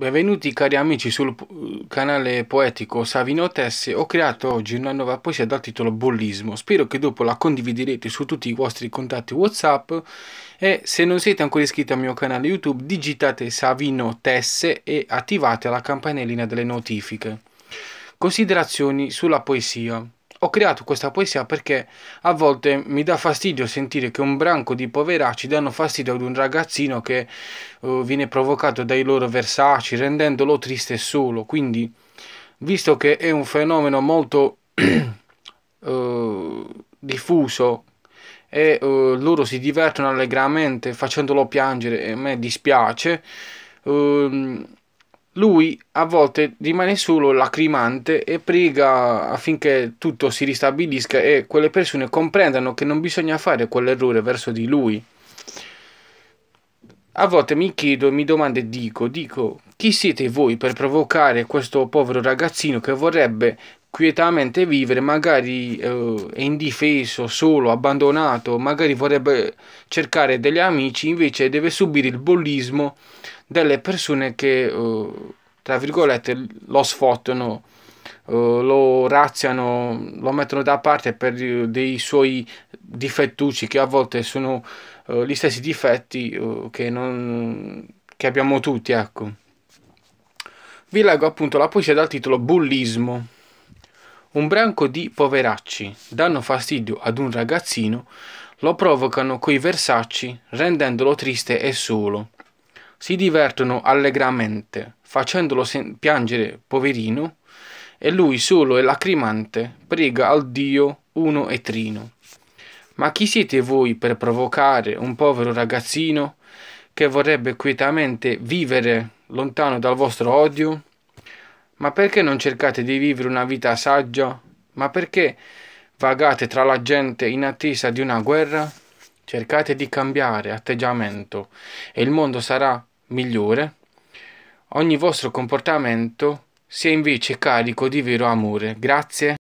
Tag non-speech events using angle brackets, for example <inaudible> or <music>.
Benvenuti cari amici sul canale poetico Savino Tesse, ho creato oggi una nuova poesia dal titolo Bollismo, spero che dopo la condividerete su tutti i vostri contatti Whatsapp e se non siete ancora iscritti al mio canale YouTube digitate Savino Tesse e attivate la campanellina delle notifiche. Considerazioni sulla poesia. Ho creato questa poesia perché a volte mi dà fastidio sentire che un branco di poveracci danno fastidio ad un ragazzino che uh, viene provocato dai loro versaci, rendendolo triste e solo. Quindi, visto che è un fenomeno molto uh, <clears throat> diffuso e uh, loro si divertono allegramente facendolo piangere e a me dispiace, ehm, lui a volte rimane solo lacrimante e prega affinché tutto si ristabilisca e quelle persone comprendano che non bisogna fare quell'errore verso di lui. A volte mi chiedo e mi domando e dico, dico, chi siete voi per provocare questo povero ragazzino che vorrebbe quietamente vivere, magari eh, è indifeso, solo, abbandonato, magari vorrebbe cercare degli amici, invece deve subire il bullismo delle persone che, eh, tra virgolette, lo sfottano, eh, lo razziano, lo mettono da parte per eh, dei suoi difettucci che a volte sono eh, gli stessi difetti eh, che, non, che abbiamo tutti, ecco. Vi leggo appunto la poesia dal titolo Bullismo. Un branco di poveracci danno fastidio ad un ragazzino, lo provocano coi versacci, rendendolo triste e solo. Si divertono allegramente, facendolo piangere poverino, e lui solo e lacrimante prega al Dio uno e trino. Ma chi siete voi per provocare un povero ragazzino che vorrebbe quietamente vivere lontano dal vostro odio? Ma perché non cercate di vivere una vita saggia? Ma perché vagate tra la gente in attesa di una guerra? Cercate di cambiare atteggiamento e il mondo sarà migliore. Ogni vostro comportamento sia invece carico di vero amore. Grazie.